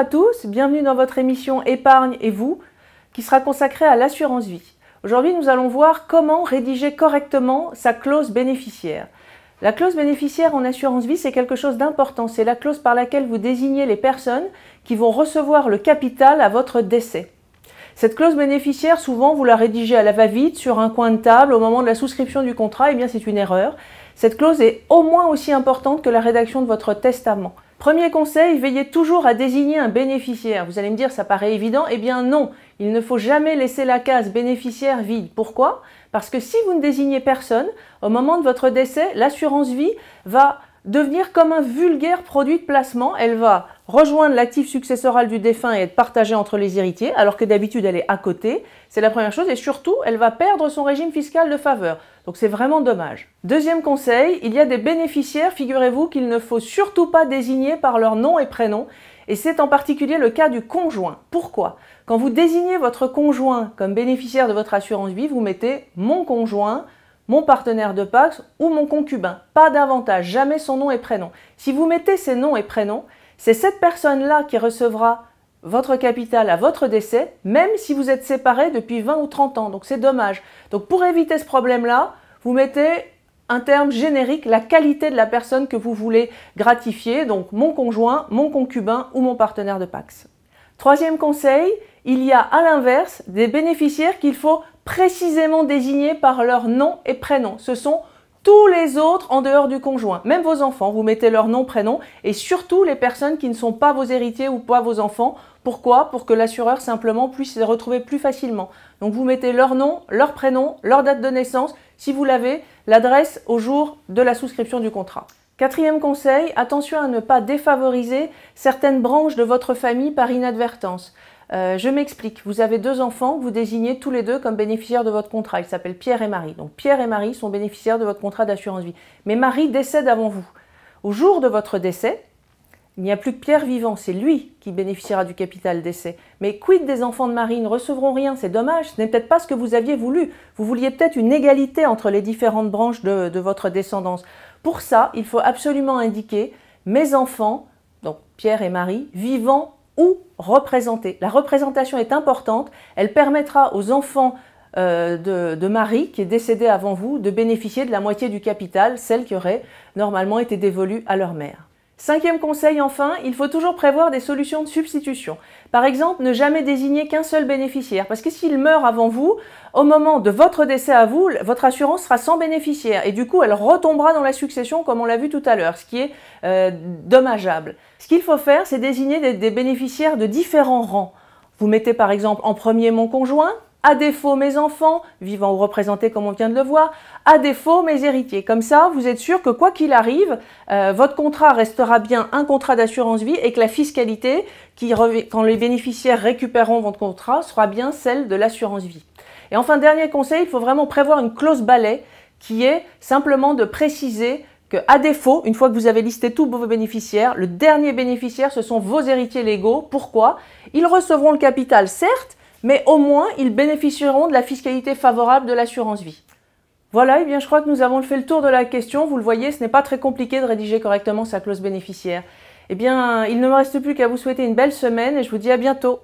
à tous, bienvenue dans votre émission Épargne et vous, qui sera consacrée à l'assurance vie. Aujourd'hui, nous allons voir comment rédiger correctement sa clause bénéficiaire. La clause bénéficiaire en assurance vie, c'est quelque chose d'important. C'est la clause par laquelle vous désignez les personnes qui vont recevoir le capital à votre décès. Cette clause bénéficiaire, souvent, vous la rédigez à la va-vite, sur un coin de table, au moment de la souscription du contrat, et eh bien c'est une erreur. Cette clause est au moins aussi importante que la rédaction de votre testament. Premier conseil, veillez toujours à désigner un bénéficiaire. Vous allez me dire, ça paraît évident. Eh bien non, il ne faut jamais laisser la case bénéficiaire vide. Pourquoi Parce que si vous ne désignez personne, au moment de votre décès, l'assurance vie va devenir comme un vulgaire produit de placement. Elle va rejoindre l'actif successoral du défunt et être partagée entre les héritiers, alors que d'habitude elle est à côté. C'est la première chose. Et surtout, elle va perdre son régime fiscal de faveur. Donc c'est vraiment dommage. Deuxième conseil, il y a des bénéficiaires, figurez-vous, qu'il ne faut surtout pas désigner par leur nom et prénom, et c'est en particulier le cas du conjoint. Pourquoi Quand vous désignez votre conjoint comme bénéficiaire de votre assurance vie, vous mettez mon conjoint, mon partenaire de Pax ou mon concubin. Pas davantage, jamais son nom et prénom. Si vous mettez ses noms et prénoms, c'est cette personne-là qui recevra votre capital à votre décès, même si vous êtes séparés depuis 20 ou 30 ans. Donc c'est dommage. Donc pour éviter ce problème-là, vous mettez un terme générique, la qualité de la personne que vous voulez gratifier, donc mon conjoint, mon concubin ou mon partenaire de Pax. Troisième conseil, il y a à l'inverse des bénéficiaires qu'il faut précisément désigner par leur nom et prénom. Ce sont tous les autres en dehors du conjoint, même vos enfants, vous mettez leur nom, prénom, et surtout les personnes qui ne sont pas vos héritiers ou pas vos enfants. Pourquoi Pour que l'assureur simplement puisse les retrouver plus facilement. Donc vous mettez leur nom, leur prénom, leur date de naissance, si vous l'avez, l'adresse au jour de la souscription du contrat. Quatrième conseil, attention à ne pas défavoriser certaines branches de votre famille par inadvertance. Euh, je m'explique. Vous avez deux enfants vous désignez tous les deux comme bénéficiaires de votre contrat. Ils s'appellent Pierre et Marie. Donc Pierre et Marie sont bénéficiaires de votre contrat d'assurance vie. Mais Marie décède avant vous. Au jour de votre décès, il n'y a plus que Pierre vivant, c'est lui qui bénéficiera du capital décès. Mais quid des enfants de Marie Ils ne recevront rien, c'est dommage, ce n'est peut-être pas ce que vous aviez voulu. Vous vouliez peut-être une égalité entre les différentes branches de, de votre descendance. Pour ça, il faut absolument indiquer mes enfants, donc Pierre et Marie, vivants ou représenter. La représentation est importante, elle permettra aux enfants euh, de, de, Marie, qui est décédée avant vous, de bénéficier de la moitié du capital, celle qui aurait normalement été dévolue à leur mère. Cinquième conseil enfin, il faut toujours prévoir des solutions de substitution. Par exemple, ne jamais désigner qu'un seul bénéficiaire, parce que s'il meurt avant vous, au moment de votre décès à vous, votre assurance sera sans bénéficiaire, et du coup elle retombera dans la succession comme on l'a vu tout à l'heure, ce qui est euh, dommageable. Ce qu'il faut faire, c'est désigner des bénéficiaires de différents rangs. Vous mettez par exemple en premier mon conjoint, à défaut mes enfants, vivants ou représentés comme on vient de le voir, à défaut mes héritiers. Comme ça, vous êtes sûr que quoi qu'il arrive, euh, votre contrat restera bien un contrat d'assurance vie et que la fiscalité, qui quand les bénéficiaires récupéreront votre contrat, sera bien celle de l'assurance vie. Et enfin, dernier conseil, il faut vraiment prévoir une clause balai qui est simplement de préciser que, à défaut, une fois que vous avez listé tous vos bénéficiaires, le dernier bénéficiaire, ce sont vos héritiers légaux. Pourquoi Ils recevront le capital, certes, mais au moins ils bénéficieront de la fiscalité favorable de l'assurance vie. Voilà, et eh bien je crois que nous avons fait le tour de la question. Vous le voyez, ce n'est pas très compliqué de rédiger correctement sa clause bénéficiaire. Eh bien, il ne me reste plus qu'à vous souhaiter une belle semaine et je vous dis à bientôt.